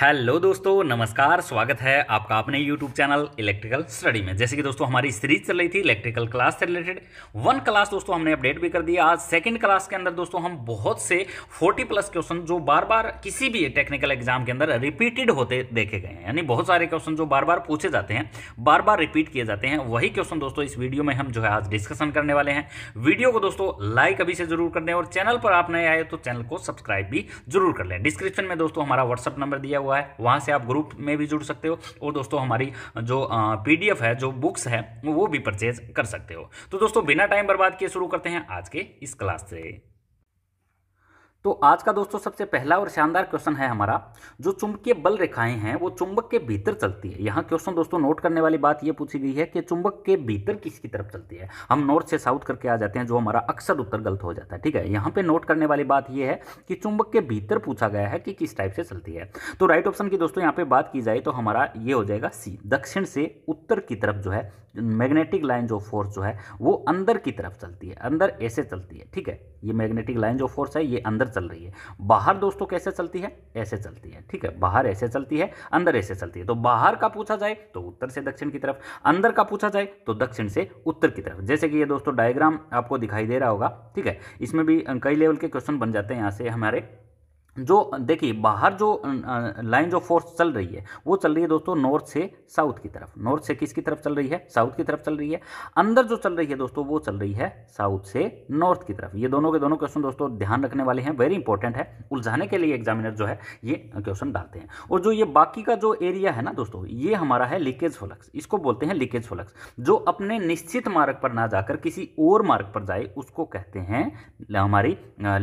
hello दोस्तों नमस्कार स्वागत है आपका अपने यूट्यूब चैनल इलेक्ट्रिकल स्टडी में जैसे कि दोस्तों हमारी सीरीज चल रही थी इलेक्ट्रिकल क्लास से रिलेटेड वन क्लास दोस्तों हमने अपडेट भी कर दिया आज सेकंड क्लास के अंदर दोस्तों हम बहुत से 40 प्लस क्वेश्चन जो बार बार किसी भी टेक्निकल एग्जाम के अंदर रिपीटेड होते देखे गए हैं यानी बहुत सारे क्वेश्चन जो बार बार पूछे जाते हैं बार बार रिपीट किए जाते हैं वही क्वेश्चन दोस्तों इस वीडियो में हम जो है आज डिस्कशन करने वाले हैं वीडियो को दोस्तों लाइक अभी से जरूर कर दें और चैनल पर आप नए आए तो चैनल को सब्सक्राइब भी जरूर कर लें डिस्क्रिप्शन में दोस्तों हमारा व्हाट्सअप नंबर दिया हुआ है वहां से आप ग्रुप में भी जुड़ सकते हो और दोस्तों हमारी जो पी है जो बुक्स है वो भी परचेज कर सकते हो तो दोस्तों बिना टाइम बर्बाद किए शुरू करते हैं आज के इस क्लास से तो आज का दोस्तों सबसे पहला और शानदार क्वेश्चन है हमारा जो चुंबकीय बल रेखाएं हैं वो चुंबक के भीतर चलती है यहाँ क्वेश्चन दोस्तों नोट करने वाली बात ये पूछी गई है कि चुंबक के भीतर किसकी तरफ चलती है हम नॉर्थ से साउथ करके आ जाते हैं जो हमारा अक्सर उत्तर गलत हो जाता है ठीक है यहाँ पे नोट करने वाली बात यह है कि चुंबक के भीतर पूछा गया है कि किस टाइप से चलती है तो राइट ऑप्शन की दोस्तों यहाँ पे बात की जाए तो हमारा ये हो जाएगा सी दक्षिण से उत्तर की तरफ जो है मैग्नेटिक लाइन जो फोर्स जो है वो अंदर की तरफ चलती है अंदर ऐसे चलती है ठीक है ये मैग्नेटिक लाइन जो फोर्स है ये अंदर चल रही है बाहर दोस्तों कैसे चलती है ऐसे चलती है ठीक है बाहर ऐसे चलती है अंदर ऐसे चलती है तो बाहर का पूछा जाए तो उत्तर से दक्षिण की तरफ अंदर का पूछा जाए तो दक्षिण से उत्तर की तरफ जैसे कि ये दोस्तों डायग्राम आपको दिखाई दे रहा होगा ठीक है इसमें भी कई लेवल के क्वेश्चन बन जाते हैं यहाँ से हमारे जो देखिए बाहर जो लाइन जो फोर्स चल रही है वो चल रही है दोस्तों नॉर्थ से साउथ की तरफ नॉर्थ से किसकी तरफ चल रही है साउथ की तरफ चल रही है अंदर जो चल रही है दोस्तों वो चल रही है साउथ से नॉर्थ की तरफ ये दोनों के दोनों क्वेश्चन दोस्तों ध्यान रखने वाले हैं वेरी इंपॉर्टेंट है उलझाने के लिए एग्जामिनर जो है ये क्वेश्चन डालते हैं और जो ये बाकी का जो एरिया है ना दोस्तों ये हमारा है लीकेज फोलक्स इसको बोलते हैं लीकेज फोलक्स जो अपने निश्चित मार्ग पर ना जाकर किसी और मार्ग पर जाए उसको कहते हैं हमारी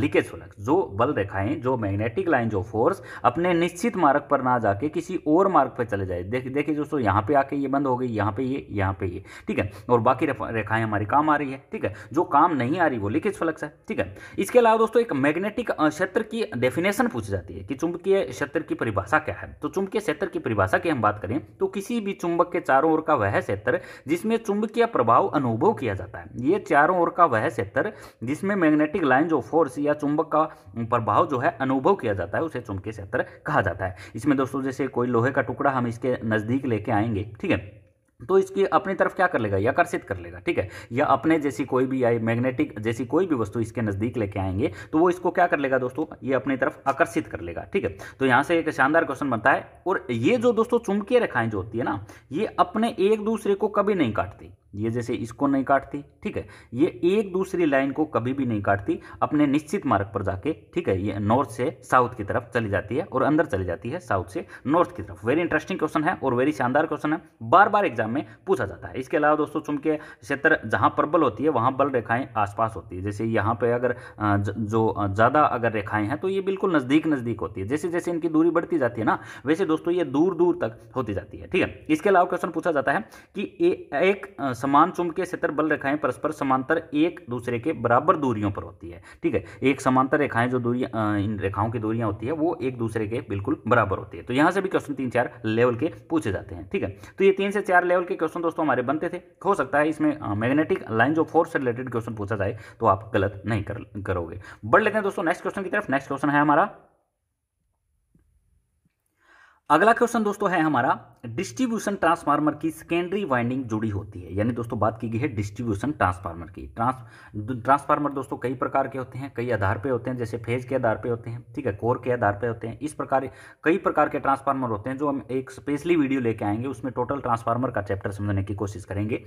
लीकेज फोलक्स जो बल रेखाएं जो मैग्नेट मैग्नेटिक लाइन जो फोर्स अपने निश्चित मार्ग पर ना जाके किसी और मार्ग पर चले जाए देख देखिए दोस्तों यहाँ पे आके ये बंद हो गई यहाँ पे ये यहाँ पे ये ठीक है और बाकी रेखाएं हमारी काम आ रही है ठीक है जो काम नहीं आ रही वो लिखित फ्लक्स है ठीक है इसके अलावा दोस्तों एक मैग्नेटिक क्षेत्र की डेफिनेशन पूछी जाती है कि चुंबकीय क्षेत्र की परिभाषा क्या है तो चुंबकीय क्षेत्र की परिभाषा की हम बात करें तो किसी भी चुंबक के चारों ओर का वह क्षेत्र जिसमें चुंबकीय प्रभाव अनुभव किया जाता है ये चारों ओर का वह क्षेत्र जिसमें मैग्नेटिक लाइन जो फोर्स या चुंबक का प्रभाव जो है अनुभव अनुभव किया जाता है उसे चुंबकीय क्षेत्र कहा जाता है इसमें दोस्तों जैसे कोई लोहे का टुकड़ा हम इसके नज़दीक लेके आएंगे ठीक है तो इसकी अपनी तरफ क्या कर लेगा ये आकर्षित कर लेगा ठीक है या अपने जैसी कोई भी या मैग्नेटिक जैसी कोई भी वस्तु इसके नज़दीक लेके आएंगे तो वो इसको क्या कर लेगा दोस्तों ये अपनी तरफ आकर्षित कर लेगा ठीक है तो यहाँ से एक शानदार क्वेश्चन बनता है और ये जो दोस्तों चुंबकीय रेखाएं जो होती है ना ये अपने एक दूसरे को कभी नहीं काटती ये जैसे इसको नहीं काटती ठीक है ये एक दूसरी लाइन को कभी भी नहीं काटती अपने निश्चित मार्ग पर जाके ठीक है ये नॉर्थ से साउथ की तरफ चली जाती है और अंदर चली जाती है साउथ से नॉर्थ की तरफ वेरी इंटरेस्टिंग क्वेश्चन है और वेरी शानदार क्वेश्चन है बार बार एग्जाम में पूछा जाता है इसके अलावा दोस्तों के क्षेत्र जहाँ पर बल होती है वहाँ बल रेखाएं आसपास होती है जैसे यहाँ पर अगर जो ज़्यादा अगर रेखाएं हैं तो ये बिल्कुल नज़दीक नज़दीक होती है जैसे जैसे इनकी दूरी बढ़ती जाती है ना वैसे दोस्तों ये दूर दूर तक होती जाती है ठीक है इसके अलावा क्वेश्चन पूछा जाता है कि एक समान चुंबकीय क्षेत्र बल रेखाएं परस्पर समांतर एक दूसरे के बराबर दूरियों पर होती है ठीक है एक समांतर रेखाएं जो दूरी इन रेखाओं की दूरियां होती है वो एक दूसरे के बिल्कुल बराबर होती है तो यहां से भी क्वेश्चन तीन चार लेवल के पूछे जाते हैं ठीक है तो ये तीन से चार लेवल के क्वेश्चन दोस्तों हमारे बनते थे हो सकता है इसमें मैग्नेटिक लाइन जो फोर्स रिलेटेड क्वेश्चन पूछा जाए तो आप गलत नहीं करोगे बढ़ लेते हैं दोस्तों नेक्स्ट क्वेश्चन की तरफ नेक्स्ट क्वेश्चन है हमारा अगला क्वेश्चन दोस्तों है हमारा डिस्ट्रीब्यूशन ट्रांसफार्मर की सेकेंडरी वाइंडिंग जुड़ी होती है यानी दोस्तों बात की गई है डिस्ट्रीब्यूशन ट्रांसफार्मर की ट्रांस ट्रांसफार्मर दोस्तों कई प्रकार के होते हैं कई आधार पे होते हैं जैसे फेज के आधार पे होते हैं ठीक है कोर के आधार पे होते हैं इस प्रकार कई प्रकार के ट्रांसफार्मर होते हैं जो हम एक स्पेशली वीडियो लेके आएंगे उसमें टोटल ट्रांसफार्मर का चैप्टर समझने की कोशिश करेंगे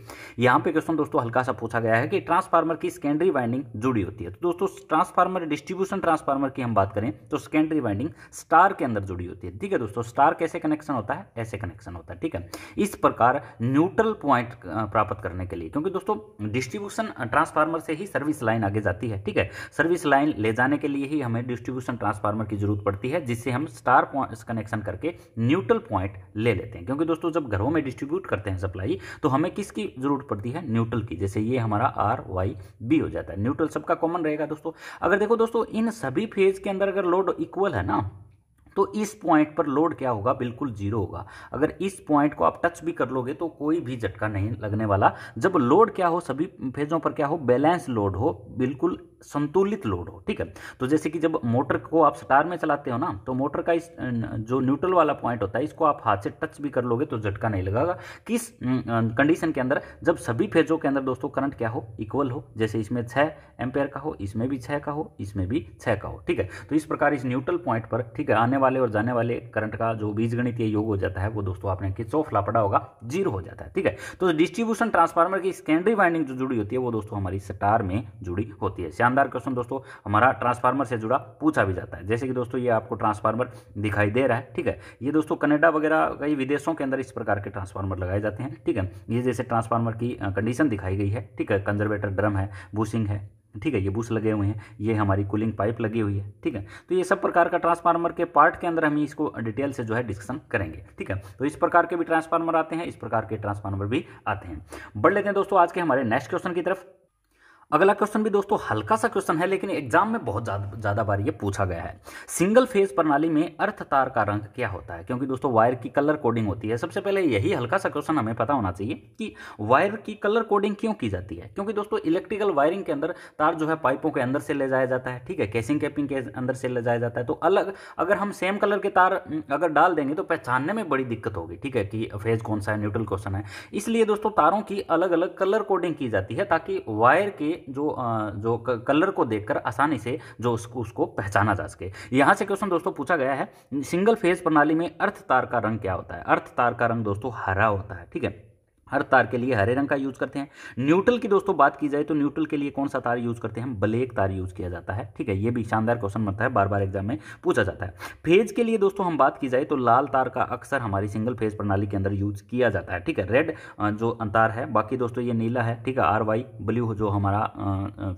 यहाँ पे क्वेश्चन दोस्तों हल्का सा पूछा गया है कि ट्रांसफार्मर की सेकेंडरी वाइंडिंग जुड़ी होती है तो दोस्तों ट्रांसफार्मर डिस्ट्रीब्यूशन ट्रांसफार्मर की हम बात करें तो सेकेंडरी वाइंडिंग स्टार के अंदर जुड़ी होती है ठीक है दोस्तों स्टार और कैसे कनेक्शन होता है ऐसे कनेक्शन होता है ठीक है इस प्रकार न्यूट्रल पॉइंट प्राप्त करने के लिए क्योंकि दोस्तों डिस्ट्रीब्यूशन ट्रांसफार्मर से ही सर्विस लाइन आगे जाती है ठीक है सर्विस लाइन ले जाने के लिए ही हमें डिस्ट्रीब्यूशन ट्रांसफार्मर की जरूरत पड़ती है जिससे हम स्टार कनेक्शन करके न्यूट्रल पॉइंट ले लेते हैं क्योंकि दोस्तों जब घरों में डिस्ट्रीब्यूट करते हैं सप्लाई तो हमें किसकी जरूरत पड़ती है न्यूट्रल की जैसे ये हमारा आर वाई बी हो जाता है न्यूट्रल सबका कॉमन रहेगा दोस्तों अगर देखो दोस्तों इन सभी फेज के अंदर अगर लोड इक्वल है ना तो इस पॉइंट पर लोड क्या होगा बिल्कुल जीरो होगा अगर इस पॉइंट को आप टच भी कर लोगे तो कोई भी झटका नहीं लगने वाला जब लोड क्या हो सभी फेजों पर क्या हो बैलेंस लोड हो बिल्कुल संतुलित लोड हो ठीक है तो जैसे कि जब मोटर को आप स्टार में चलाते हो ना तो मोटर का इस जो न्यूट्रल वाला पॉइंट होता है इसको आप हाथ से टच भी कर लोगे तो झटका नहीं लगेगा किस कंडीशन के अंदर जब सभी फेजों के अंदर दोस्तों करंट क्या हो इक्वल हो जैसे इसमें छह एम्पेयर का हो इसमें भी छह का हो इसमें भी छह का हो ठीक है तो इस प्रकार इस न्यूट्रल पॉइंट पर ठीक है आने वाले और जाने वाले करंट का जो बीजगणितीय योग हो जाता है वो दोस्तों आपने किच ऑफ लापड़ा होगा जीरो हो जाता है ठीक है तो डिस्ट्रीब्यूशन ट्रांसफार्मर की सेकेंडरी वाइंडिंग जो जुड़ी होती है वो दोस्तों हमारी स्टार में जुड़ी होती है शानदार क्वेश्चन दोस्तों हमारा ट्रांसफार्मर से जुड़ा पूछा भी जाता है जैसे कि दोस्तों ये आपको ट्रांसफार्मर दिखाई दे रहा है ठीक है ये दोस्तों कनेडा वगैरह कई विदेशों के अंदर इस प्रकार के ट्रांसफार्मर लगाए जाते हैं ठीक है ये जैसे ट्रांसफार्मर की कंडीशन दिखाई गई है ठीक है कंजर्वेटर ड्रम है बूसिंग है ठीक है ये बूस लगे हुए हैं ये हमारी कूलिंग पाइप लगी हुई है ठीक है तो ये सब प्रकार का ट्रांसफार्मर के पार्ट के अंदर हम इसको डिटेल से जो है डिस्कशन करेंगे ठीक है तो इस प्रकार के भी ट्रांसफार्मर आते हैं इस प्रकार के ट्रांसफार्मर भी आते हैं बढ़ लेते हैं दोस्तों आज के हमारे नेक्स्ट क्वेश्चन की तरफ अगला क्वेश्चन भी दोस्तों हल्का सा क्वेश्चन है लेकिन एग्जाम में बहुत ज़्यादा बार ये पूछा गया है सिंगल फेज प्रणाली में अर्थ तार का रंग क्या होता है क्योंकि दोस्तों वायर की कलर कोडिंग होती है सबसे पहले यही हल्का सा क्वेश्चन हमें पता होना चाहिए कि वायर की कलर कोडिंग क्यों की जाती है क्योंकि दोस्तों इलेक्ट्रिकल वायरिंग के अंदर तार जो है पाइपों के अंदर से ले जाया जाता है ठीक है कैसिंग कैपिंग के अंदर से ले जाया जाता है तो अलग अगर हम सेम कलर के तार अगर डाल देंगे तो पहचानने में बड़ी दिक्कत होगी ठीक है कि फेज कौन सा है न्यूट्रल क्वेश्चन है इसलिए दोस्तों तारों की अलग अलग कलर कोडिंग की जाती है ताकि वायर के जो जो कलर को देखकर आसानी से जो उसको उसको पहचाना जा सके यहाँ से क्वेश्चन दोस्तों पूछा गया है सिंगल फेज प्रणाली में अर्थ तार का रंग क्या होता है अर्थ तार का रंग दोस्तों हरा होता है ठीक है हर तार के लिए हरे रंग का यूज करते हैं न्यूट्रल की दोस्तों बात की जाए तो न्यूट्रल के लिए कौन सा तार यूज करते हैं ब्लैक तार यूज किया जाता है ठीक है ये भी शानदार क्वेश्चन बनता है बार बार एग्जाम में पूछा जाता है फेज के लिए दोस्तों हम बात की जाए तो लाल तार का अक्सर हमारी सिंगल फेज प्रणाली के अंदर यूज किया जाता है ठीक है रेड जो तार है बाकी दोस्तों ये नीला है ठीक है आर वाई ब्लू जो हमारा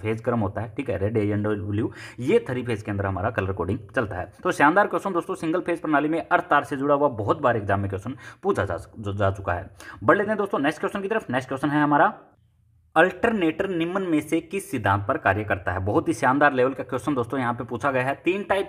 फेज क्रम होता है ठीक है रेड एंड ब्लू ये थ्री फेज के अंदर हमारा कलर कोडिंग चलता है तो शानदार क्वेश्चन दोस्तों सिंगल फेज प्रणाली में अर्थ तार से जुड़ा हुआ बहुत बार एग्जाम में क्वेश्चन पूछा जा, चुका है बढ़ लेते हैं दोस्तों नेक्स्ट क्वेश्चन की तरफ नेक्स्ट क्वेश्चन है हमारा अल्टरनेटर निम्न में से किस सिद्धांत पर कार्य करता है बहुत ही शानदार लेवल का क्वेश्चन दोस्तों यहाँ पे पूछा गया है तीन टाइप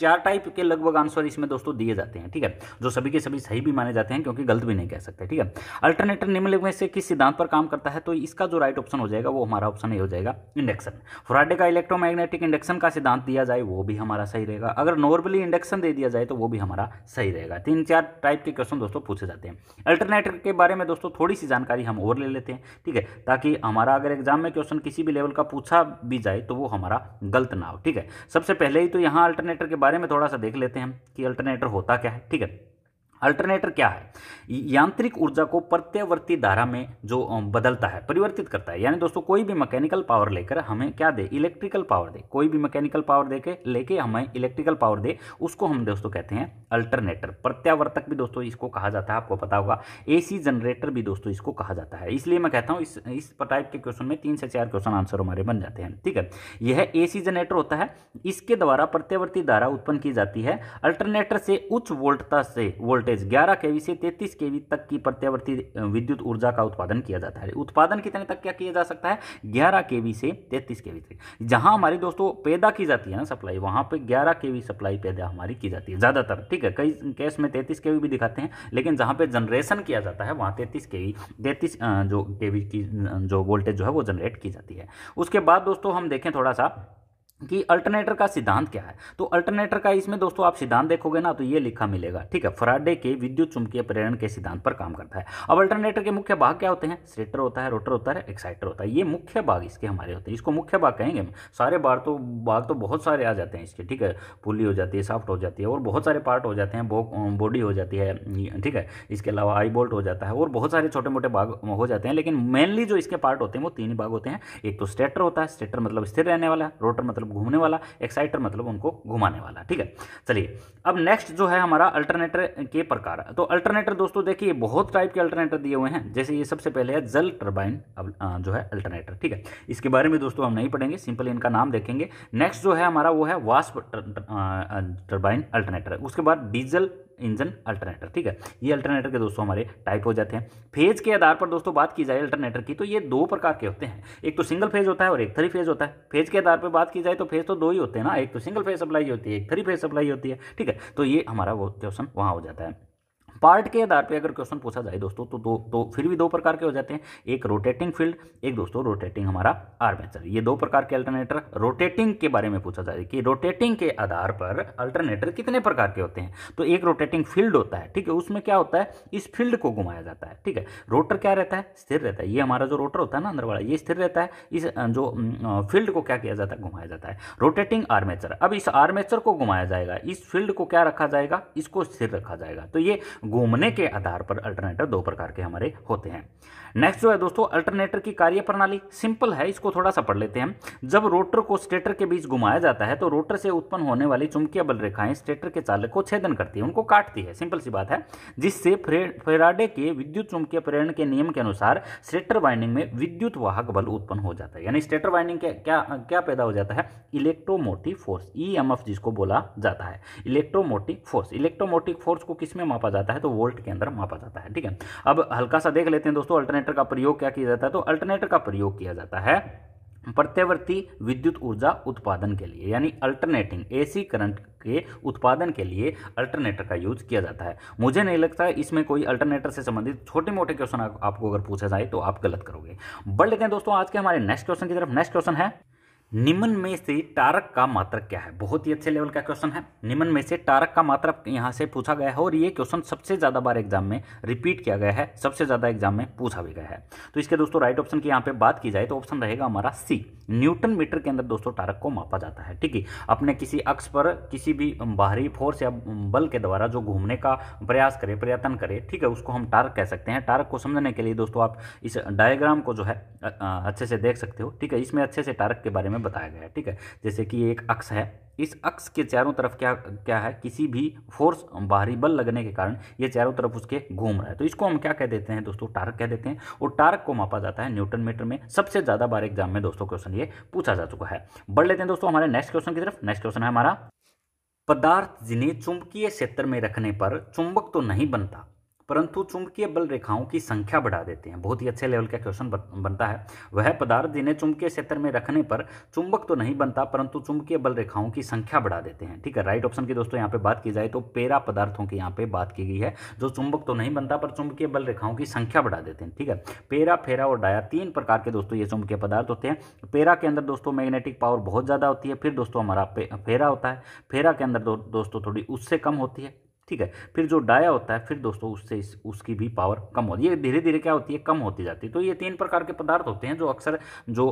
चार टाइप के लगभग आंसर इसमें दोस्तों दिए जाते हैं ठीक है जो सभी के सभी सही भी माने जाते हैं क्योंकि गलत भी नहीं कह सकते ठीक है अल्टरनेटर निम्न में से किस सिद्धांत पर काम करता है तो इसका जो राइट ऑप्शन हो जाएगा वो हमारा ऑप्शन ये हो जाएगा इंडक्शन फ्राइडे का इलेक्ट्रोमैग्नेटिक इंडक्शन का सिद्धांत दिया जाए वो भी हमारा सही रहेगा अगर नॉर्मली इंडक्शन दे दिया जाए तो वो भी हमारा सही रहेगा तीन चार टाइप के क्वेश्चन दोस्तों पूछे जाते हैं अल्टरनेटर के बारे में दोस्तों थोड़ी सी जानकारी हम और ले लेते हैं ठीक है ताकि हमारा अगर एग्जाम में क्वेश्चन किसी भी लेवल का पूछा भी जाए तो वो हमारा गलत ना हो ठीक है सबसे पहले ही तो यहाँ अल्टरनेटर के बारे में थोड़ा सा देख लेते हैं कि अल्टरनेटर होता क्या है ठीक है अल्टरनेटर क्या है यांत्रिक ऊर्जा को प्रत्यावर्ती धारा में जो बदलता है परिवर्तित करता है यानी दोस्तों कोई भी मैकेनिकल पावर लेकर हमें क्या दे इलेक्ट्रिकल पावर दे कोई भी मैकेनिकल पावर दे के लेके हमें इलेक्ट्रिकल पावर दे उसको हम दोस्तों कहते हैं अल्टरनेटर प्रत्यावर्तक भी दोस्तों इसको कहा जाता है आपको पता होगा ए जनरेटर भी दोस्तों इसको कहा जाता है इसलिए मैं कहता हूँ इस इस टाइप के क्वेश्चन में तीन से चार क्वेश्चन आंसर हमारे बन जाते हैं ठीक है यह एसी जनरेटर होता है इसके द्वारा प्रत्यावर्ती धारा उत्पन्न की जाती है अल्टरनेटर से उच्च वोल्टता से वोल्ट वोल्टेज 11 केवी से 33 केवी तक की प्रत्यावर्ती विद्युत ऊर्जा का उत्पादन किया जाता है उत्पादन कितने तक क्या किया जा सकता है 11 केवी से 33 केवी तक जहां हमारी दोस्तों पैदा की जाती है ना सप्लाई वहां पे 11 केवी सप्लाई पैदा हमारी की जाती है ज़्यादातर ठीक है कई केस में तैतीस केवी भी दिखाते हैं लेकिन जहां पर जनरेशन किया जाता है वहां तैतीस केवी तैतीस जो केवी की जो वोल्टेज जो है वो जनरेट की जाती है उसके बाद दोस्तों हम देखें थोड़ा सा कि अल्टरनेटर का सिद्धांत क्या है तो अल्टरनेटर का इसमें दोस्तों आप सिद्धांत देखोगे ना तो ये लिखा मिलेगा ठीक है फराडे के विद्युत चुंबकीय प्रेरण के सिद्धांत पर काम करता है अब अल्टरनेटर के मुख्य भाग क्या होते हैं स्टेटर होता है रोटर होता है एक्साइटर होता है ये मुख्य भाग इसके हमारे होते हैं इसको मुख्य भाग कहेंगे हम सारे बार तो भाग तो बहुत सारे आ जाते हैं इसके ठीक है पुली हो जाती है सॉफ्ट हो जाती है और बहुत सारे पार्ट हो जाते हैं बॉडी हो जाती है ठीक है इसके अलावा आई बोल्ट हो जाता है और बहुत सारे छोटे मोटे भाग हो जाते हैं लेकिन मेनली जो इसके पार्ट होते हैं वो तीन भाग होते हैं एक तो स्टेटर होता है स्टेटर मतलब स्थिर रहने वाला रोटर मतलब मतलब घूमने वाला एक्साइटर मतलब उनको घुमाने वाला ठीक है चलिए अब नेक्स्ट जो है हमारा अल्टरनेटर के प्रकार तो अल्टरनेटर दोस्तों देखिए बहुत टाइप के अल्टरनेटर दिए हुए हैं जैसे ये सबसे पहले है जल टर्बाइन जो है अल्टरनेटर ठीक है इसके बारे में दोस्तों हम नहीं पढ़ेंगे सिंपल इनका नाम देखेंगे नेक्स्ट जो है हमारा वो है वास्प टर्बाइन अल्टरनेटर उसके बाद डीजल इंजन अल्टरनेटर ठीक है ये अल्टरनेटर के दोस्तों हमारे टाइप हो जाते हैं फेज के आधार पर दोस्तों बात की जाए अल्टरनेटर की तो ये दो प्रकार के होते हैं एक तो सिंगल फेज होता है और एक थ्री फेज होता है फेज के आधार पर बात की जाए तो फेज तो दो ही होते हैं ना एक तो सिंगल फेज सप्लाई होती है एक थ्री फेज सप्लाई होती है ठीक है तो ये हमारा वो क्वेश्चन वहाँ हो जाता है पार्ट के आधार पर अगर क्वेश्चन पूछा जाए दोस्तों तो दो तो फिर भी दो प्रकार के हो जाते हैं एक रोटेटिंग फील्ड एक दोस्तों रोटेटिंग हमारा आर्मेचर ये दो प्रकार के अल्टरनेटर रोटेटिंग के बारे में पूछा जाए कि रोटेटिंग के आधार पर अल्टरनेटर कितने प्रकार के होते हैं तो एक रोटेटिंग फील्ड होता है ठीक है उसमें क्या होता है इस फील्ड को घुमाया जाता है ठीक है रोटर क्या रहता है स्थिर रहता है ये हमारा जो रोटर होता है ना अंदर वाला ये स्थिर रहता है इस जो फील्ड को क्या किया जाता है घुमाया जाता है रोटेटिंग आर्मेचर अब इस आर्मेचर को घुमाया जाएगा इस फील्ड को क्या रखा जाएगा इसको स्थिर रखा जाएगा तो ये घूमने के आधार पर अल्टरनेटर दो प्रकार के हमारे होते हैं नेक्स्ट जो है दोस्तों अल्टरनेटर की कार्य प्रणाली सिंपल है इसको थोड़ा सा पढ़ लेते हैं जब रोटर को स्टेटर के बीच घुमाया जाता है तो रोटर से उत्पन्न होने वाली चुंबकीय बल रेखाएं स्टेटर के चालक को छेदन करती है उनको काटती है सिंपल सी बात है जिससे फेराडे के विद्युत चुंबकीय प्रेरण के नियम के अनुसार स्टेटर वाइंडिंग में विद्युत वाहक बल उत्पन्न हो जाता है यानी स्टेटर वाइंडिंग क्या क्या क्या पैदा हो जाता है इलेक्ट्रोमोटिव फोर्स एफ जिसको बोला जाता है इलेक्ट्रोमोटिव फोर्स इलेक्ट्रोमोटिव फोर्स को किसमें मापा जाता है तो वोल्ट के अंदर मापा जाता है ठीक है अब हल्का सा देख लेते हैं दोस्तों अल्टरनेट अल्टरनेटर का प्रयोग क्या किया जाता है तो अल्टरनेटर का प्रयोग किया जाता है प्रत्यवर्ती विद्युत ऊर्जा उत्पादन के लिए यानी अल्टरनेटिंग एसी करंट के उत्पादन के लिए अल्टरनेटर का यूज किया जाता है मुझे नहीं लगता इसमें कोई अल्टरनेटर से संबंधित छोटे मोटे क्वेश्चन आपको अगर पूछा जाए तो आप गलत करोगे बढ़ लेते हैं दोस्तों आज के हमारे नेक्स्ट क्वेश्चन की तरफ नेक्स्ट क्वेश्चन है निम्न में से टारक का मात्रक क्या है बहुत ही अच्छे लेवल का क्वेश्चन है निम्न में से टारक का मात्रक यहाँ से पूछा गया है और ये क्वेश्चन सबसे ज़्यादा बार एग्जाम में रिपीट किया गया है सबसे ज़्यादा एग्जाम में पूछा भी गया है तो इसके दोस्तों राइट ऑप्शन की यहाँ पे बात की जाए तो ऑप्शन रहेगा हमारा सी न्यूटन मीटर के अंदर दोस्तों टारक को मापा जाता है ठीक है अपने किसी अक्ष पर किसी भी बाहरी फोर्स या बल के द्वारा जो घूमने का प्रयास करे प्रयत्न करे ठीक है उसको हम टारक कह सकते हैं टारक को समझने के लिए दोस्तों आप इस डायग्राम को जो है अच्छे से देख सकते हो ठीक है इसमें अच्छे से टारक के बारे में में बताया गया है ठीक है जैसे कि एक अक्ष है इस अक्ष के चारों तरफ क्या क्या है किसी भी फोर्स बाहरी बल लगने के कारण ये चारों तरफ उसके घूम रहा है तो इसको हम क्या कह देते हैं दोस्तों टार्क कह देते हैं और टार्क को मापा जाता है न्यूटन मीटर में सबसे ज़्यादा बार एग्जाम में दोस्तों क्वेश्चन ये पूछा जा चुका है बढ़ लेते हैं दोस्तों हमारे नेक्स्ट क्वेश्चन की तरफ नेक्स्ट क्वेश्चन है हमारा पदार्थ जिन्हें चुंबकीय क्षेत्र में रखने पर चुंबक तो नहीं बनता परंतु चुंबकीय बल रेखाओं की संख्या बढ़ा देते हैं बहुत ही अच्छे लेवल का क्वेश्चन बनता है वह पदार्थ जिन्हें चुंबकीय क्षेत्र में रखने पर चुंबक तो नहीं बनता परंतु चुंबकीय बल रेखाओं की संख्या बढ़ा देते हैं ठीक है राइट ऑप्शन की दोस्तों यहाँ पे बात की जाए तो पेरा पदार्थों की यहाँ पे बात की गई है जो चुंबक तो नहीं बनता पर चुंबकीय बल रेखाओं की संख्या बढ़ा देते हैं ठीक है पेरा फेरा और डाया तीन प्रकार के दोस्तों ये चुंबकीय पदार्थ होते हैं पेरा के अंदर दोस्तों मैग्नेटिक पावर बहुत ज़्यादा होती है फिर दोस्तों हमारा फेरा होता है फेरा के अंदर दोस्तों थोड़ी उससे कम होती है ठीक है फिर जो डाया होता है फिर दोस्तों उससे इस उसकी भी पावर कम होती है धीरे धीरे क्या होती है कम होती जाती है तो ये तीन प्रकार के पदार्थ होते हैं जो अक्सर जो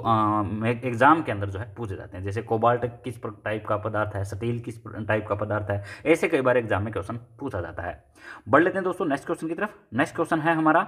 एग्जाम के अंदर जो है पूछे जाते हैं जैसे कोबाल्ट किस टाइप का पदार्थ है स्टील किस टाइप का पदार्थ है ऐसे कई बार एग्जाम में क्वेश्चन पूछा जाता है बढ़ लेते हैं दोस्तों नेक्स्ट क्वेश्चन की तरफ नेक्स्ट क्वेश्चन है हमारा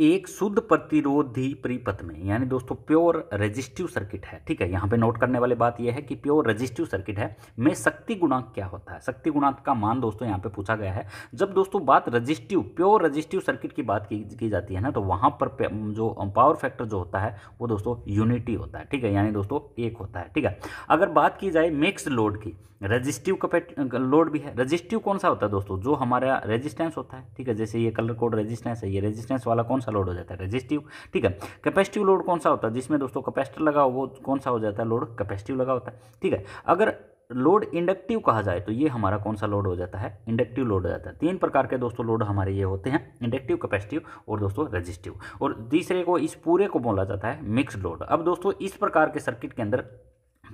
एक शुद्ध प्रतिरोधी परिपथ में यानी दोस्तों प्योर रजिस्टिव सर्किट है ठीक है यहाँ पे नोट करने वाली बात यह है कि प्योर रजिस्टिव सर्किट है में शक्ति गुणांक क्या होता है शक्ति गुणांक का मान दोस्तों यहाँ पे पूछा गया है जब दोस्तों बात रजिस्टिव प्योर रजिस्टिव सर्किट की बात की, की जाती है ना तो वहाँ पर जो पावर फैक्टर जो होता है वो दोस्तों यूनिटी होता है ठीक है यानी दोस्तों एक होता है ठीक है अगर बात की जाए मिक्स लोड की रजिस्टिव लोड भी है रजिस्टिव कौन सा होता है दोस्तों जो हमारा रेजिस्टेंस होता है ठीक है जैसे ये कलर कोड रेजिस्टेंस है ये रेजिस्टेंस वाला कौन कौन सा लोड हो जाता है रेजिस्टिव ठीक है कैपेसिटिव लोड कौन सा होता है जिसमें दोस्तों कैपेसिटर लगा हो वो कौन सा हो जाता है लोड कैपेसिटिव लगा होता है ठीक है अगर लोड इंडक्टिव कहा जाए तो ये हमारा कौन सा लोड हो जाता है इंडक्टिव लोड हो जाता है तीन प्रकार के दोस्तों लोड हमारे ये होते हैं इंडक्टिव कैपेसिटिव और दोस्तों रेजिस्टिव और तीसरे को इस पूरे को बोला जाता है मिक्स लोड अब दोस्तों इस प्रकार के सर्किट के अंदर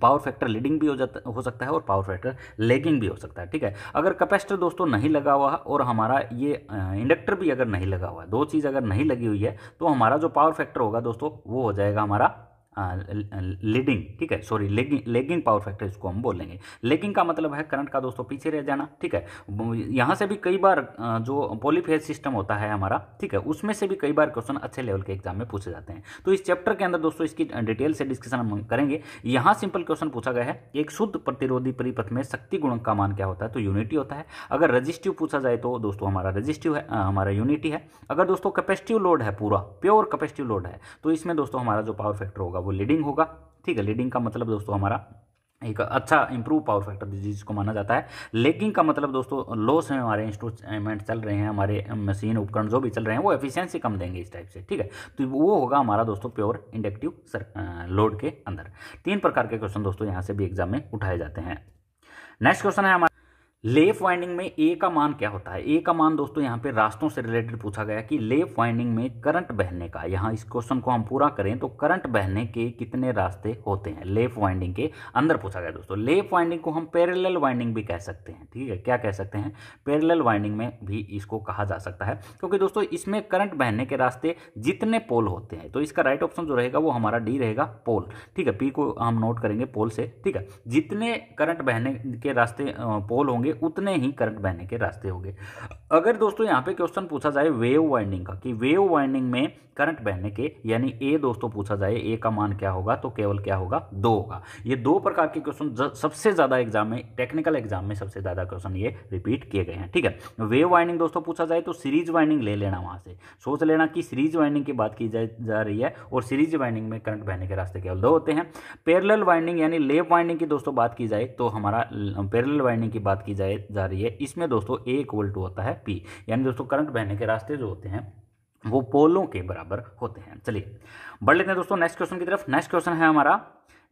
पावर फैक्टर लीडिंग भी हो जाता हो सकता है और पावर फैक्टर लेगिंग भी हो सकता है ठीक है अगर कैपेसिटर दोस्तों नहीं लगा हुआ और हमारा ये इंडक्टर भी अगर नहीं लगा हुआ है दो चीज़ अगर नहीं लगी हुई है तो हमारा जो पावर फैक्टर होगा दोस्तों वो हो जाएगा हमारा लीडिंग ठीक है sorry lagging lagging power factor इसको हम बोलेंगे लेगिंग का मतलब है करंट का दोस्तों पीछे रह जाना ठीक है यहाँ से भी कई बार जो पॉलीफेज सिस्टम होता है हमारा ठीक है उसमें से भी कई बार क्वेश्चन अच्छे लेवल के एग्जाम में पूछे जाते हैं तो इस चैप्टर के अंदर दोस्तों इसकी डिटेल से डिस्कशन हम करेंगे यहाँ सिंपल क्वेश्चन पूछा गया है एक शुद्ध प्रतिरोधी परिपथ में शक्ति गुणक का मान क्या होता है तो यूनिटी होता है अगर रजिस्टिव पूछा जाए तो दोस्तों हमारा रजिस्टिव है हमारा यूनिटी है अगर दोस्तों कैपेसिटिव लोड है पूरा प्योर कैपेसिटिव लोड है तो इसमें दोस्तों हमारा जो पावर फैक्टर होगा वो लीडिंग होगा ठीक है लीडिंग का मतलब दोस्तों हमारा एक अच्छा इंप्रूव पावर फैक्टर डिजीज को माना जाता है लेकिंग का मतलब दोस्तों लॉस है हमारे इंस्ट्रूमेंट चल रहे हैं हमारे मशीन उपकरण जो भी चल रहे हैं वो एफिशिएंसी कम देंगे इस टाइप से ठीक है तो वो होगा हमारा दोस्तों प्योर इंडक्टिव सर लोड के अंदर तीन प्रकार के क्वेश्चन दोस्तों यहाँ से भी एग्जाम में उठाए जाते हैं नेक्स्ट क्वेश्चन है हमारा लेफ वाइंडिंग में ए का मान क्या होता है ए का मान दोस्तों यहाँ पे रास्तों से रिलेटेड पूछा गया कि लेफ वाइंडिंग में करंट बहने का यहाँ इस क्वेश्चन को हम पूरा करें तो करंट बहने के कितने रास्ते होते हैं लेफ वाइंडिंग के अंदर पूछा गया दोस्तों लेफ वाइंडिंग को हम पैरेलल वाइंडिंग भी कह सकते हैं ठीक है क्या कह सकते हैं पैरेलल वाइंडिंग में भी इसको कहा जा सकता है क्योंकि दोस्तों इसमें करंट बहने के रास्ते जितने पोल होते हैं तो इसका राइट ऑप्शन जो रहेगा वो हमारा डी रहेगा पोल ठीक है पी को हम नोट करेंगे पोल से ठीक है जितने करंट बहने के रास्ते पोल होंगे उतने ही करंट बहने के रास्ते होंगे अगर दोस्तों यहाँ पे क्वेश्चन पूछा जाए वेव वाइंडिंग का कि वेव वाइंडिंग में करंट बहने के यानी ए दोस्तों पूछा जाए ए का मान क्या होगा तो केवल क्या होगा दो होगा ये दो प्रकार के क्वेश्चन सबसे ज़्यादा एग्जाम में टेक्निकल एग्जाम में सबसे ज़्यादा क्वेश्चन ये रिपीट किए गए हैं ठीक है वेव वाइंडिंग दोस्तों पूछा जाए तो सीरीज वाइंडिंग ले लेना वहां से सोच लेना कि सीरीज वाइंडिंग की बात की जा, रही है और सीरीज वाइंडिंग में करंट बहने के रास्ते केवल दो होते हैं पैरेलल वाइंडिंग यानी लेप वाइंडिंग की दोस्तों बात की जाए तो हमारा पैरेलल वाइंडिंग की बात की जाए जा रही है इसमें दोस्तों ए इक्वल टू होता है पी यानी दोस्तों करंट बहने के रास्ते जो होते हैं वो पोलों के बराबर होते हैं चलिए बढ़ लेते हैं दोस्तों नेक्स्ट क्वेश्चन की तरफ नेक्स्ट क्वेश्चन है हमारा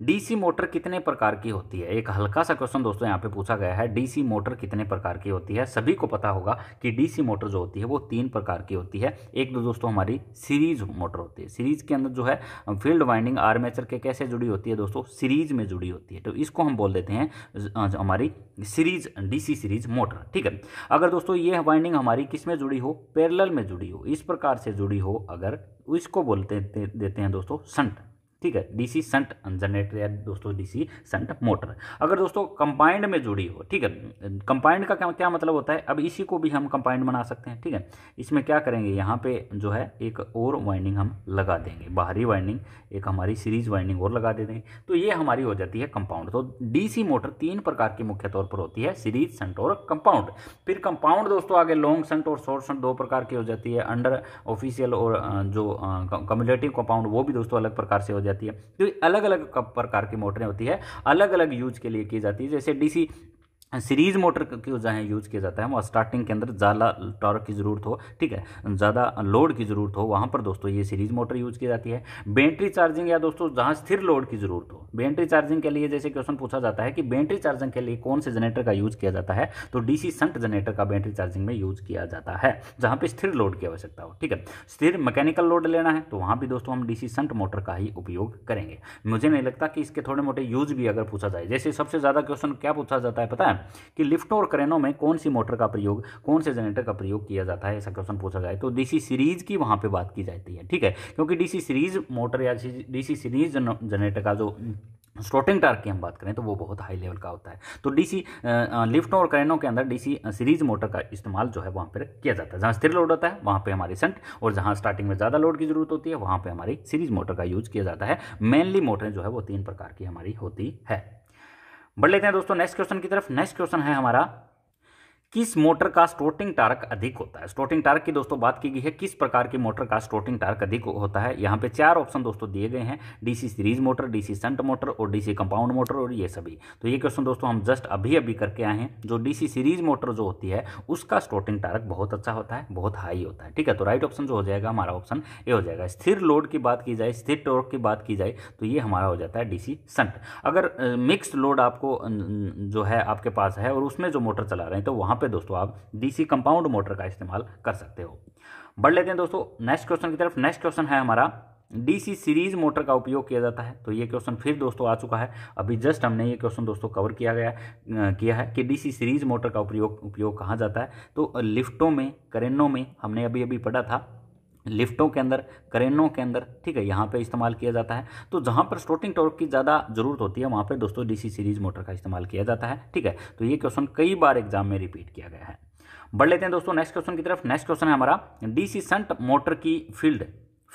डीसी मोटर कितने प्रकार की होती है एक हल्का सा क्वेश्चन दोस्तों यहाँ पे पूछा गया है डीसी मोटर कितने प्रकार की होती है सभी को पता होगा कि डीसी मोटर जो होती है वो तीन प्रकार की होती है एक तो दोस्तों हमारी सीरीज मोटर होती है सीरीज के अंदर जो है फील्ड वाइंडिंग आर्मेचर के कैसे जुड़ी होती है दोस्तों सीरीज में जुड़ी होती है तो इसको हम बोल देते हैं हमारी सीरीज डीसी सीरीज मोटर ठीक है अगर दोस्तों ये वाइंडिंग हमारी किस में जुड़ी हो पेरल में जुड़ी हो इस प्रकार से जुड़ी हो अगर इसको बोलते देते हैं दोस्तों संट ठीक है डीसी संट जनरेटर या दोस्तों डीसी संट मोटर अगर दोस्तों कंपाइंड में जुड़ी हो ठीक है कंपाइंड का क्या क्या मतलब होता है अब इसी को भी हम कंपाइंड बना सकते हैं ठीक है इसमें क्या करेंगे यहाँ पे जो है एक और वाइंडिंग हम लगा देंगे बाहरी वाइंडिंग एक हमारी सीरीज वाइंडिंग और लगा दे देंगे तो ये हमारी हो जाती है कंपाउंड तो डीसी मोटर तीन प्रकार की मुख्य तौर पर होती है सीरीज संट और कंपाउंड फिर कंपाउंड दोस्तों आगे लॉन्ग संट और शॉर्ट संट दो प्रकार की हो जाती है अंडर ऑफिशियल और अं, जो कम्युलेटिव अं, कंपाउंड वो भी दोस्तों अलग प्रकार से हो जाती है क्योंकि अलग अलग प्रकार की मोटरें होती है अलग अलग यूज के लिए की जाती है जैसे डीसी सीरीज मोटर क्यों जहाँ यूज़ किया जाता है वहाँ स्टार्टिंग के अंदर ज़्यादा टॉर्क की ज़रूरत हो ठीक है ज़्यादा लोड की ज़रूरत हो वहाँ पर दोस्तों ये सीरीज मोटर यूज़ की जाती है बैटरी चार्जिंग या दोस्तों जहाँ स्थिर लोड की ज़रूरत हो बैटरी चार्जिंग के लिए जैसे क्वेश्चन पूछा जाता है कि बैटरी चार्जिंग के लिए कौन से जनरेटर का यूज़ किया जाता है तो डी संट जनरेटर का बैटरी चार्जिंग में यूज़ किया जाता है जहाँ पर स्थिर लोड की आवश्यकता हो ठीक है स्थिर मैकेनिकल लोड लेना है तो वहाँ भी दोस्तों हम डी संट मोटर का ही उपयोग करेंगे मुझे नहीं लगता कि इसके थोड़े मोटे यूज़ भी अगर पूछा जाए जैसे सबसे ज़्यादा क्वेश्चन क्या पूछा जाता है पता है है कि लिफ्टों और क्रेनों में कौन सी मोटर का प्रयोग कौन से जनरेटर का प्रयोग किया जाता है ऐसा क्वेश्चन पूछा जाए तो डीसी सीरीज की वहाँ पे बात की जाती है ठीक है क्योंकि डीसी सीरीज मोटर या डीसी सीरीज जनरेटर का जो स्टोटिंग टार्क की हम बात करें तो वो बहुत हाई लेवल का होता है तो डीसी लिफ्टों और करेनों के अंदर डीसी सीरीज मोटर का इस्तेमाल जो है वहाँ पर किया जाता है जहाँ स्थिर लोड होता है वहाँ पे हमारी संट और जहाँ स्टार्टिंग में ज़्यादा लोड की जरूरत होती है वहाँ पे हमारी सीरीज मोटर का यूज़ किया जाता है मेनली मोटरें जो है वो तीन प्रकार की हमारी होती है बढ़ लेते हैं दोस्तों नेक्स्ट क्वेश्चन की तरफ नेक्स्ट क्वेश्चन है हमारा किस मोटर का स्टोटिंग टार्क अधिक होता है स्टोटिंग टार्क की दोस्तों बात की गई है किस प्रकार की मोटर का स्टोटिंग टार्क अधिक होता है यहाँ पे चार ऑप्शन दोस्तों दिए गए हैं DC series motor DC shunt motor और डीसी कंपाउंड मोटर और ये सभी तो ये क्वेश्चन दोस्तों हम जस्ट अभी अभी करके आए हैं जो डीसी सीरीज मोटर जो होती है उसका स्टोटिंग टार्क बहुत अच्छा होता है बहुत हाई होता है ठीक है तो राइट ऑप्शन जो हो जाएगा हमारा ऑप्शन ए हो जाएगा स्थिर लोड की बात की जाए स्थिर टोर्क की बात की जाए तो ये हमारा हो जाता है डीसी संट अगर मिक्सड लोड आपको जो है आपके पास है और उसमें जो मोटर चला रहे हैं तो वहाँ यहाँ पे दोस्तों आप डीसी कंपाउंड मोटर का इस्तेमाल कर सकते हो बढ़ लेते हैं दोस्तों नेक्स्ट क्वेश्चन की तरफ नेक्स्ट क्वेश्चन है हमारा डीसी सीरीज मोटर का उपयोग किया जाता है तो ये क्वेश्चन फिर दोस्तों आ चुका है अभी जस्ट हमने ये क्वेश्चन दोस्तों कवर किया गया किया है कि डीसी सीरीज मोटर का उपयोग उपयोग कहाँ जाता है तो लिफ्टों में करेनों में हमने अभी अभी पढ़ा था लिफ्टों के अंदर करेनों के अंदर ठीक है यहाँ पे इस्तेमाल किया जाता है तो जहाँ पर स्टोटिंग टॉर्क की ज़्यादा ज़रूरत होती है वहाँ पे दोस्तों डीसी सीरीज मोटर का इस्तेमाल किया जाता है ठीक है तो ये क्वेश्चन कई बार एग्जाम में रिपीट किया गया है बढ़ लेते हैं दोस्तों नेक्स्ट क्वेश्चन की तरफ नेक्स्ट क्वेश्चन है हमारा डीसी संट मोटर की फील्ड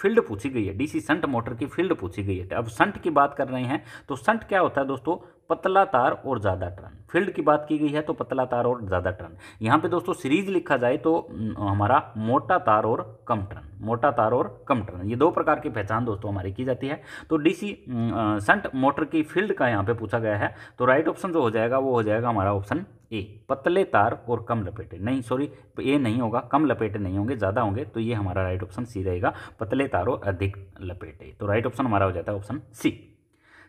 फील्ड पूछी गई है डीसी संट मोटर की फील्ड पूछी गई है अब संट की बात कर रहे हैं तो संट क्या होता है दोस्तों पतला तार और ज़्यादा टर्न फील्ड की बात की गई है तो पतला तार और ज़्यादा टर्न यहाँ पे दोस्तों सीरीज लिखा जाए तो हमारा मोटा तार और कम टर्न मोटा तार और कम टर्न ये दो प्रकार की पहचान दोस्तों हमारी की जाती है तो डीसी संट मोटर की फील्ड का यहाँ पे पूछा गया है तो राइट ऑप्शन जो हो जाएगा वो हो जाएगा हमारा ऑप्शन ए पतले तार और कम लपेटे नहीं सॉरी ए नहीं होगा कम लपेटे नहीं होंगे ज़्यादा होंगे तो ये हमारा राइट ऑप्शन सी रहेगा पतले तार और अधिक लपेटे तो राइट ऑप्शन हमारा हो जाता है ऑप्शन सी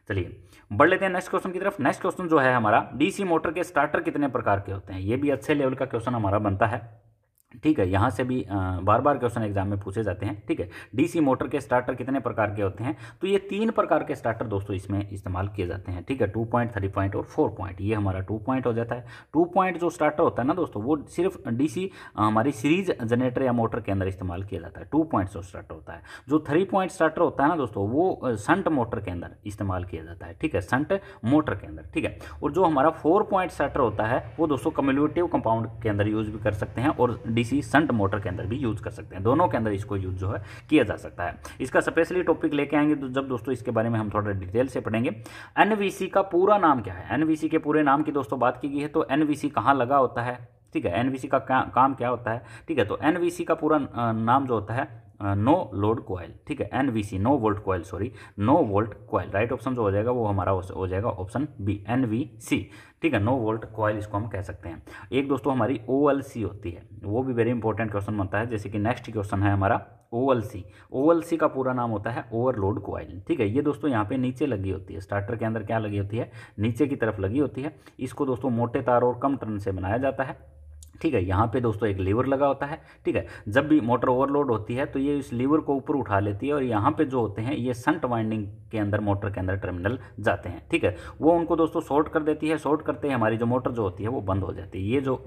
चलिए बढ़ लेते हैं नेक्स्ट क्वेश्चन की तरफ नेक्स्ट क्वेश्चन जो है हमारा डीसी मोटर के स्टार्टर कितने प्रकार के होते हैं ये भी अच्छे लेवल का क्वेश्चन हमारा बनता है ठीक है यहाँ से भी बार बार क्वेश्चन एग्जाम में पूछे जाते हैं ठीक है डीसी मोटर के स्टार्टर कितने प्रकार के होते हैं तो ये तीन प्रकार के स्टार्टर दोस्तों इसमें इस्तेमाल किए जाते हैं ठीक है टू पॉइंट थ्री पॉइंट और फोर पॉइंट ये हमारा टू पॉइंट हो जाता है टू पॉइंट जो स्टार्टर होता है ना दोस्तों वो सिर्फ डीसी हमारी सीरीज जनरेटर या मोटर के अंदर इस्तेमाल किया जाता है टू पॉइंट जो स्टार्टर होता है जो थ्री पॉइंट स्टार्टर होता है ना दोस्तों वो सन्ट मोटर के अंदर इस्तेमाल किया जाता है ठीक है संट मोटर के अंदर ठीक है और जो हमारा फोर पॉइंट स्टार्टर होता है वो दोस्तों कम्युनिटिव कंपाउंड के अंदर यूज भी कर सकते हैं और डी डीसी संट मोटर के अंदर भी यूज कर सकते हैं दोनों के अंदर इसको यूज जो है किया जा सकता है इसका स्पेशली टॉपिक लेके आएंगे तो जब दोस्तों इसके बारे में हम थोड़ा डिटेल से पढ़ेंगे एनवीसी का पूरा नाम क्या है एनवीसी के पूरे नाम की दोस्तों बात की गई है तो एनवीसी कहाँ लगा होता है ठीक है एनवीसी का काम क्या होता है ठीक है तो एनवीसी का पूरा नाम जो होता है नो लोड क्वाइल ठीक है N V C no volt coil sorry no volt coil right option जो हो जाएगा वो हमारा हो जाएगा option B N V C ठीक है नो वोल्ट क्वाइल इसको हम कह सकते हैं एक दोस्तों हमारी ओ एल सी होती है वो भी वेरी इंपॉर्टेंट क्वेश्चन बनता है जैसे कि नेक्स्ट क्वेश्चन है हमारा O L C O L C का पूरा नाम होता है ओवरलोड कॉयल ठीक है ये दोस्तों यहाँ पे नीचे लगी होती है स्टार्टर के अंदर क्या लगी होती है नीचे की तरफ लगी होती है इसको दोस्तों मोटे तार और कम टर्न से बनाया जाता है ठीक है यहाँ पे दोस्तों एक लीवर लगा होता है ठीक है जब भी मोटर ओवरलोड होती है तो ये इस लीवर को ऊपर उठा लेती है और यहाँ पे जो होते हैं ये संट वाइंडिंग के अंदर मोटर के अंदर टर्मिनल जाते हैं ठीक है वो उनको दोस्तों शॉर्ट कर देती है शॉर्ट करते ही हमारी जो मोटर जो होती है वो बंद हो जाती है ये जो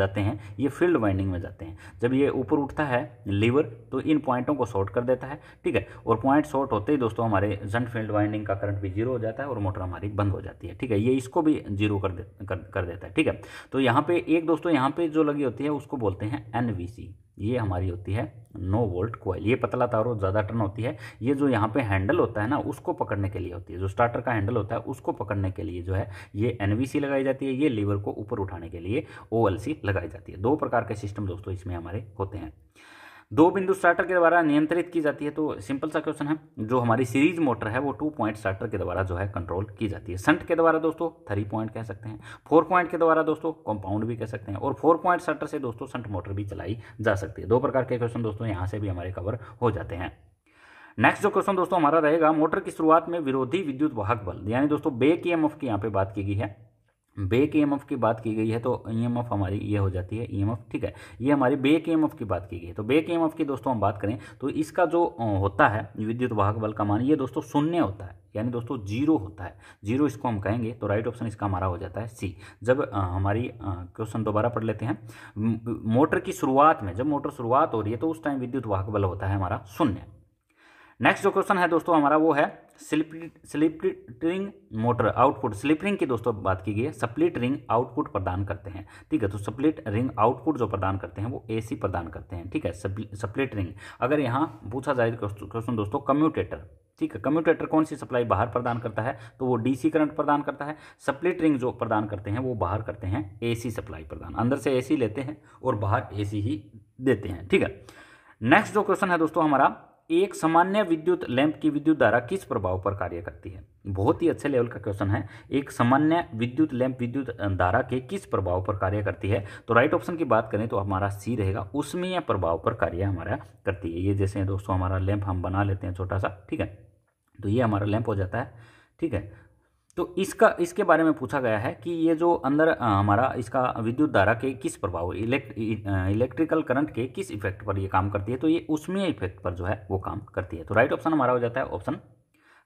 जाते हैं ये फील्ड वाइंडिंग में जाते हैं जब ये ऊपर उठता है लीवर तो इन पॉइंटों को शॉर्ट कर देता है ठीक है और पॉइंट शॉर्ट होते ही दोस्तों हमारे जंट फील्ड वाइंडिंग का करंट भी जीरो हो जाता है और मोटर हमारी बंद हो जाती है ठीक है ये इसको भी जीरो कर दे कर, कर देता है ठीक है तो यहाँ पे एक दोस्तों यहाँ पे जो लगी होती है उसको बोलते हैं एन ये हमारी होती है नो वोल्ट कोयल ये पतला तारो ज़्यादा टर्न होती है ये जो यहाँ पे हैंडल होता है ना उसको पकड़ने के लिए होती है जो स्टार्टर का हैंडल होता है उसको पकड़ने के लिए जो है ये एन लगाई जाती है ये लीवर को ऊपर उठाने के लिए ओ लगाई जाती है दो प्रकार के सिस्टम दोस्तों इसमें हमारे होते हैं दो बिंदु स्टार्टर के द्वारा नियंत्रित की जाती है तो सिंपल सा क्वेश्चन है जो हमारी सीरीज मोटर है वो टू पॉइंट स्टार्टर के द्वारा जो है कंट्रोल की जाती है संट के द्वारा दोस्तों थ्री पॉइंट कह सकते हैं फोर पॉइंट के द्वारा दोस्तों कंपाउंड भी कह सकते हैं और फोर पॉइंट स्टार्टर से दोस्तों संट मोटर भी चलाई जा सकती है दो प्रकार के क्वेश्चन दोस्तों यहाँ से भी हमारे कवर हो जाते हैं नेक्स्ट जो क्वेश्चन दोस्तों हमारा रहेगा मोटर की शुरुआत में विरोधी विद्युत वाहक बल यानी दोस्तों बे ई एम की यहाँ पे बात की गई है बेक ई की बात की गई है तो ई हमारी ये हो जाती है ई ठीक है ये हमारी बेक ई की बात की गई है तो बेक ई की दोस्तों हम बात करें तो इसका जो होता है विद्युत वाहक बल का मान ये दोस्तों शून्य होता है यानी दोस्तों जीरो होता है जीरो इसको हम कहेंगे तो राइट ऑप्शन इसका हमारा हो जाता है सी जब आ, हमारी क्वेश्चन दोबारा पढ़ लेते हैं मोटर की शुरुआत में जब मोटर शुरुआत हो रही है तो उस टाइम विद्युत वाहक बल होता है हमारा शून्य नेक्स्ट जो क्वेश्चन है दोस्तों हमारा वो है स्लिपरिंग मोटर आउटपुट स्लिपरिंग की दोस्तों बात की गई है सप्लिट रिंग आउटपुट प्रदान करते हैं ठीक है तो सप्लिट रिंग आउटपुट जो प्रदान करते हैं वो एसी प्रदान करते हैं ठीक है सप्लिट रिंग अगर यहाँ पूछा जाए क्वेश्चन तो दोस्तों कम्यूटेटर ठीक है कम्यूटेटर कौन सी सप्लाई बाहर प्रदान करता है तो वो डीसी करंट प्रदान करता है सप्लिट रिंग जो प्रदान करते हैं वो बाहर करते हैं एसी सप्लाई प्रदान अंदर से एसी लेते हैं और बाहर एसी ही देते हैं ठीक है नेक्स्ट जो क्वेश्चन है दोस्तों हमारा एक सामान्य विद्युत लैंप की विद्युत धारा किस प्रभाव पर कार्य करती है बहुत ही अच्छे लेवल का क्वेश्चन है एक सामान्य विद्युत लैंप विद्युत धारा के किस प्रभाव पर कार्य करती है तो राइट ऑप्शन की बात करें तो हमारा सी रहेगा उसमें यह प्रभाव पर कार्य हमारा करती है ये जैसे दोस्तों हमारा लैंप हम बना लेते हैं छोटा सा ठीक है तो ये हमारा लैंप हो जाता है ठीक है तो इसका इसके बारे में पूछा गया है कि ये जो अंदर हमारा इसका विद्युत धारा के किस प्रभाव इलेक्ट इलेक्ट्रिकल करंट के किस इफेक्ट पर ये काम करती है तो ये उसमें इफेक्ट पर जो है वो काम करती है तो राइट ऑप्शन हमारा हो जाता है ऑप्शन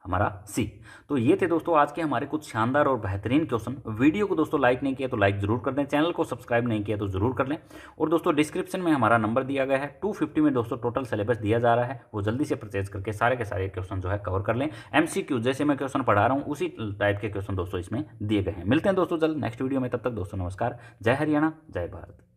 हमारा सी तो ये थे दोस्तों आज के हमारे कुछ शानदार और बेहतरीन क्वेश्चन वीडियो को दोस्तों लाइक नहीं किया तो लाइक जरूर कर दें चैनल को सब्सक्राइब नहीं किया तो जरूर कर लें और दोस्तों डिस्क्रिप्शन में हमारा नंबर दिया गया है टू फिफ्टी में दोस्तों टोटल सिलेबस दिया जा रहा है वो जल्दी से परचेज करके सारे के सारे क्वेश्चन जो है कवर कर लें एम जैसे मैं क्वेश्चन पढ़ा रहा हूँ उसी टाइप के क्वेश्चन दोस्तों इसमें दिए गए हैं मिलते हैं दोस्तों जल्द नेक्स्ट वीडियो में तब तक दोस्तों नमस्कार जय हरियाणा जय भारत